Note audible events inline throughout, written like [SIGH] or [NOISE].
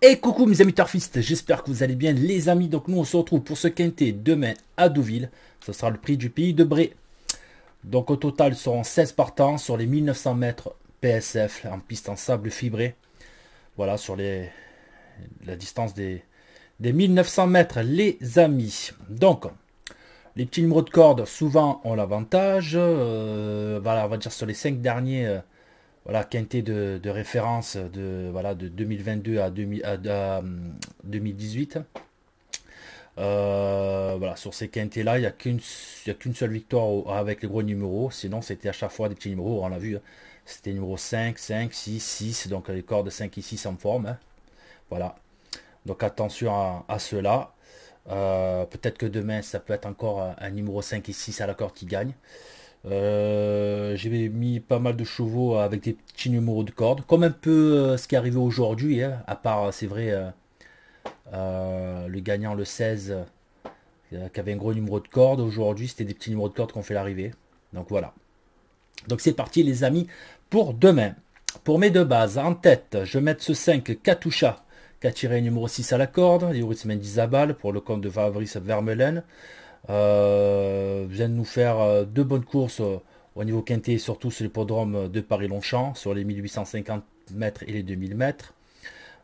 Et coucou mes amis turfistes, j'espère que vous allez bien les amis. Donc nous on se retrouve pour ce quinté demain à Douville, Ce sera le prix du pays de Bré. Donc au total seront 16 partants sur les 1900 mètres PSF en piste en sable fibré. Voilà sur les, la distance des, des 1900 mètres les amis. Donc les petits numéros de corde souvent ont l'avantage. Euh, voilà on va dire sur les 5 derniers... Euh, voilà, quintet de, référence de, voilà, de 2022 à, 2018. Hum, euh, voilà, sur ces quintets là, il n'y a qu'une seule victoire avec les gros numéros. Sinon, c'était à chaque fois des petits numéros, on l'a vu. Hein. C'était numéro 5, 5, 6, 6. Donc les cordes 5 et 6 en forme. Hein. Voilà. Donc attention à, à cela. Euh, peut-être que demain, ça peut être encore un numéro 5 et 6 à la corde qui gagne. J'avais euh, j'ai mis pas mal de chevaux avec des petits numéros de corde, comme un peu euh, ce qui est arrivé aujourd'hui, hein, à part, euh, c'est vrai, le gagnant le 16 qui avait un gros numéro de corde. Aujourd'hui, c'était des petits numéros de corde qu'on fait l'arrivée. Donc voilà. Donc c'est parti les amis pour demain. Pour mes deux bases, en tête, je vais mettre ce 5 Katoucha qui a tiré numéro 6 à la corde, à Mendizabal pour le compte de Fabrice Vermeulen. Euh, vient de nous faire euh, deux bonnes courses euh, au niveau quintet, surtout sur l'hippodrome de Paris-Longchamp, sur les 1850 mètres et les 2000 mètres.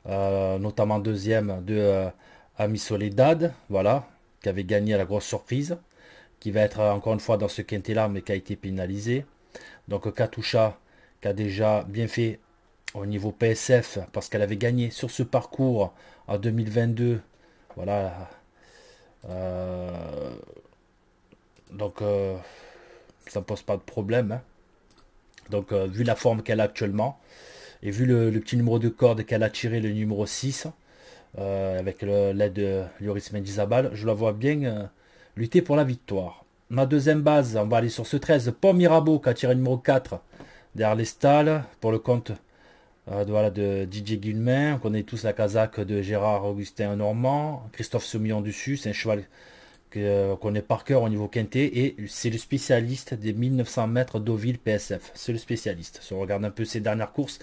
notamment deuxième de euh, Ami Soledad, voilà, qui avait gagné à la grosse surprise, qui va être encore une fois dans ce quintet-là, mais qui a été pénalisé. Donc Katusha, qui a déjà bien fait au niveau PSF, parce qu'elle avait gagné sur ce parcours en 2022, voilà, euh, donc, euh, ça ne pose pas de problème. Hein. Donc, euh, vu la forme qu'elle a actuellement, et vu le, petit numéro de corde qu'elle a tiré, le numéro 6, avec l'aide de Lloris Mendizabal, je la vois bien lutter pour la victoire. Ma deuxième base, on va aller sur ce 13, Paul Mirabeau, qui a tiré le numéro 4 derrière les stalles, pour le compte euh, voilà, de DJ Guillemin, on connaît tous la casaque de Gérard Augustin Normand, Christophe Soumillon dessus, c'est un cheval euh, qu'on connaît par cœur au niveau quintet, et c'est le spécialiste des 1900 mètres d'Auville PSF. C'est le spécialiste. Si on regarde un peu ses dernières courses,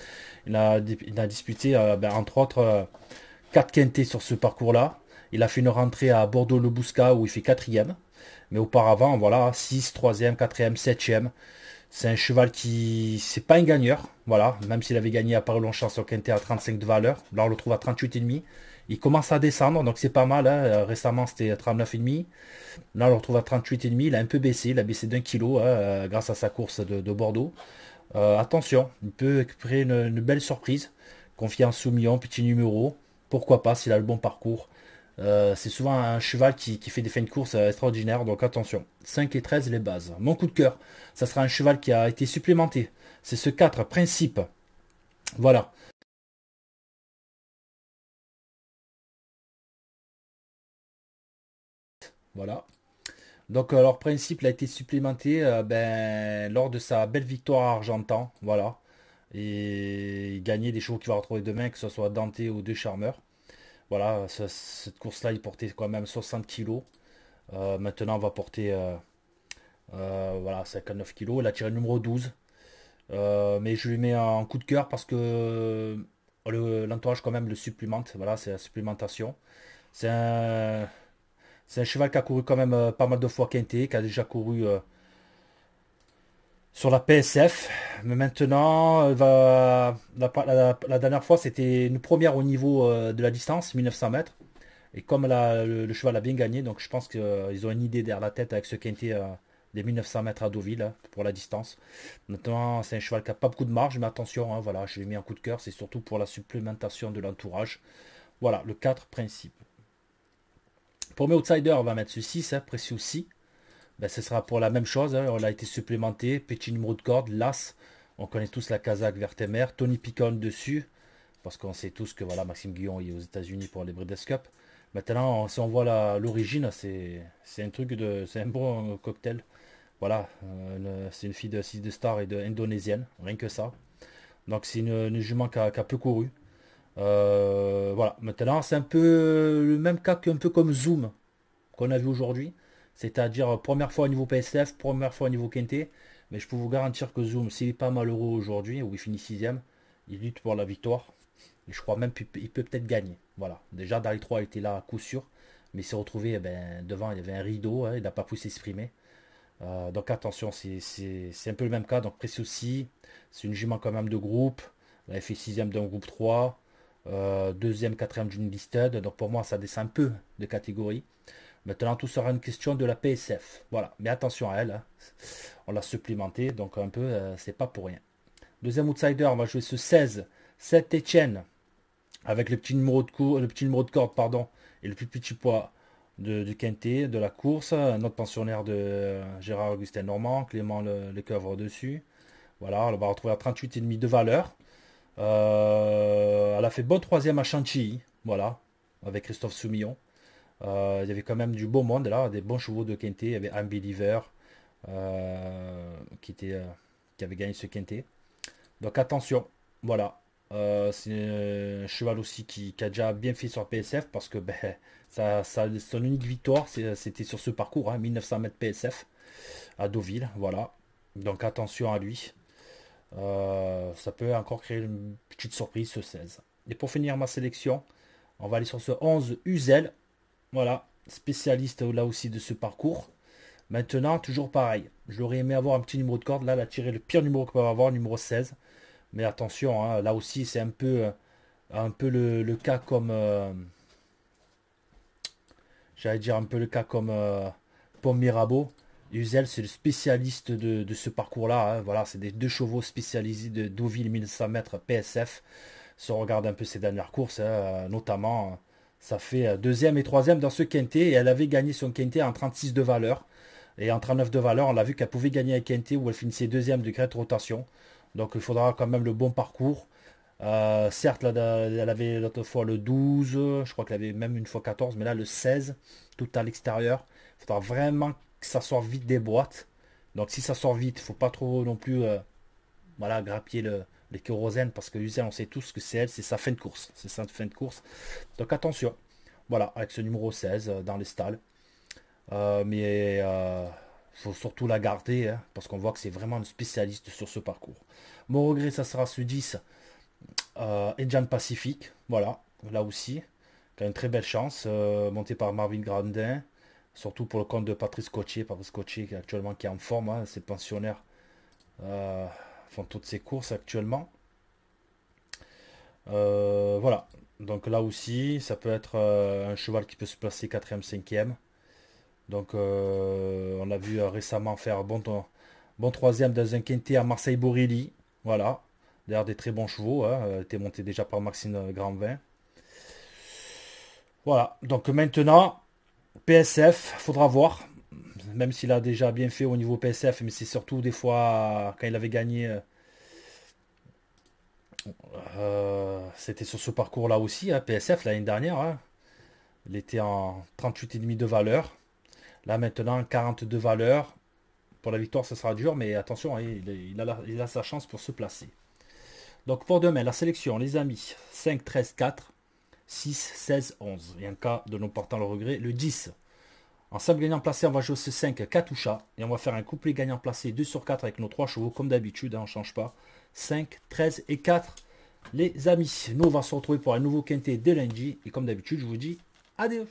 il a, disputé euh, ben, entre autres quatre 4 quintets sur ce parcours-là. Il a fait une rentrée à Bordeaux-Le où il fait quatrième. Mais auparavant, voilà, 6, 3e, 4e, 7e. C'est un cheval qui, c'est pas un gagneur, voilà, même s'il avait gagné à paris longchamp sur Quintet à 35 de valeur, là on le trouve à 38,5. Il commence à descendre, donc c'est pas mal, hein. euh, récemment c'était 39,5. Là on le retrouve à 38,5, il a un peu baissé, il a baissé d'un kilo hein, euh, grâce à sa course de, Bordeaux. Euh, attention, il peut exprimer une, belle surprise. Confiance million, petit numéro, pourquoi pas s'il a le bon parcours. Euh, c'est souvent un cheval qui, fait des fins de course euh, extraordinaires, donc attention. 5 et 13, les bases. Mon coup de cœur, ça sera un cheval qui a été supplémenté. C'est ce 4, principe. Voilà. Voilà. Donc leur principe a été supplémenté euh, ben, lors de sa belle victoire à Argentan. Voilà. Et gagner des chevaux qu'il va retrouver demain, que ce soit Dante ou De Charmeur. Voilà, cette course-là, il portait quand même 60 kg. Euh, maintenant, on va porter euh, euh, voilà, 59 kg. Il a tiré le numéro 12. mais je lui mets un coup de cœur parce que l'entourage quand même le supplémente. Voilà, c'est la supplémentation. C'est un, cheval qui a couru quand même pas mal de fois quinté, qui a déjà couru sur la PSF. Mais maintenant, euh, la, dernière fois, c'était une première au niveau euh, de la distance, 1900 mètres. Et comme le, cheval a bien gagné, donc je pense qu'ils ont une idée derrière la tête avec ce quintet euh, des 1900 mètres à Deauville hein, pour la distance. Maintenant, c'est un cheval qui n'a pas beaucoup de marge, mais attention, hein, voilà, je l'ai mis un coup de cœur, c'est surtout pour la supplémentation de l'entourage. Voilà, le 4 principe. Pour mes outsiders, on va mettre ceci, c'est hein, précis aussi, ben, ce sera pour la même chose. On hein. a été supplémenté. Petit numéro de corde, l'As. On connaît tous la Kazakh Vertemer. Tony Picon dessus. Parce qu'on sait tous que voilà, Maxime Guillon est aux États-Unis pour les Breeders' Cup. Maintenant, si on voit l'origine, c'est un truc de. C'est un bon cocktail. Voilà, euh, c'est une fille de 6 de star et de indonésienne, rien que ça. Donc c'est une, jument qui a, peu couru. Euh, voilà, maintenant c'est un peu le même cas qu'un peu comme Zoom qu'on a vu aujourd'hui. C'est-à-dire euh, première fois au niveau PSF, première fois au niveau Quintet. Mais je peux vous garantir que Zoom, s'il n'est pas malheureux aujourd'hui, où il finit sixième, il lutte pour la victoire. Et je crois même qu'il peut peut-être gagner. Voilà. Déjà, dans 3 était là à coup sûr. Mais il s'est retrouvé eh ben, devant, il y avait un rideau, hein, il n'a pas pu s'exprimer. Euh, donc attention, c'est un peu le même cas. Donc aussi, c'est une jument quand même de groupe. Elle il fait sixième d'un groupe 3. Euh, deuxième, quatrième d'une listed. Donc pour moi, ça descend un peu de catégorie. Maintenant, tout sera une question de la PSF. Voilà, mais attention à elle. Hein. On l'a supplémenté, donc un peu, euh, c'est pas pour rien. Deuxième outsider, on va jouer ce 16, 7 Etienne, avec le petit numéro de, corde pardon, et le plus petit poids de, du Quintet, de la course. Notre pensionnaire de Gérard Augustin Normand, Clément le, le dessus. Voilà, on va retrouver à 38,5 de valeur. Euh, elle a fait bonne troisième à Chantilly, voilà, avec Christophe Soumillon. Euh, il y avait quand même du beau monde là, des bons chevaux de Quintet. Il y avait Unbeliever euh, qui, était, euh, qui avait gagné ce Quintet. Donc attention, voilà. c'est un cheval aussi qui, a déjà bien fait sur PSF parce que ben, [LAUGHS] ça, son unique victoire c'était sur ce parcours, 1900 hein, mètres PSF à Deauville. Voilà. Donc attention à lui. ça peut encore créer une petite surprise ce 16. Et pour finir ma sélection, on va aller sur ce 11 Uzel voilà, spécialiste là aussi de ce parcours. Maintenant, toujours pareil. J'aurais aimé avoir un petit numéro de corde. Là, elle a tiré le pire numéro qu'on peut avoir, numéro 16. Mais attention, hein, là aussi, c'est un peu, euh, un peu le, cas comme... Euh, j'allais dire un peu le cas comme euh, Mirabeau. Uzel, c'est le spécialiste de, de ce parcours-là. Hein. Voilà, c'est des deux chevaux spécialisés de Deauville 1100 mètres PSF. Si on regarde un peu ces dernières courses, hein, euh, notamment ça fait euh, deuxième et troisième dans ce quintet et elle avait gagné son quintet en 36 de valeur. Et en 39 de valeur, on l'a vu qu'elle pouvait gagner un quintet où elle finissait deuxième de crête rotation. Donc il faudra quand même le bon parcours. Euh, certes, là, elle avait l'autre fois le 12, je crois qu'elle avait même une fois 14, mais là le 16, tout à l'extérieur. Il faudra vraiment que ça sorte vite des boîtes. Donc si ça sort vite, il ne faut pas trop non plus euh, voilà, grappiller le, les kérosènes, parce que l'usine, on sait tous que c'est elle c'est sa fin de course. C'est sa fin de course. Donc attention. Voilà, avec ce numéro 16 euh, dans les stalles. Euh, mais euh, faut surtout la garder, hein, parce qu'on voit que c'est vraiment une spécialiste sur ce parcours. Mon regret, ça sera ce 10, et jean Pacific. Voilà, là aussi, qui a une très belle chance, montée par Marvin Grandin. Surtout pour le compte de Patrice Cotier, Patrice actuellement qui est en forme, hein, c'est pensionnaire font toutes ces courses actuellement. Euh, voilà. Donc là aussi, ça peut être euh, un cheval qui peut se placer 4 e 5ème. Donc euh, on l'a vu récemment faire bon, bon 3 dans un quintet à Marseille-Borilly. Voilà. D'ailleurs des très bons chevaux. Hein, été monté déjà par Maxime Grandvin. Voilà. Donc maintenant, PSF, faudra voir même s'il a déjà bien fait au niveau PSF, mais c'est surtout des fois quand il avait gagné. Euh, euh, c'était sur ce parcours-là aussi, hein, PSF l'année dernière. Hein. Il était en 38,5 de valeur. Là maintenant, 42 valeur, Pour la victoire, ce sera dur, mais attention, hein, il, a sa chance pour se placer. Donc pour demain, la sélection, les amis, 5, 13, 4, 6, 16, 11. Et un cas de non portant le regret, le 10. En simple gagnant placé, on va jouer ce 5 4 Et on va faire un couplet gagnant placé 2 sur 4 avec nos 3 chevaux, comme d'habitude, hein, on ne change pas. 5, 13 et 4, les amis. Nous, on va se retrouver pour un nouveau quintet de lundi. Et comme d'habitude, je vous dis adieu.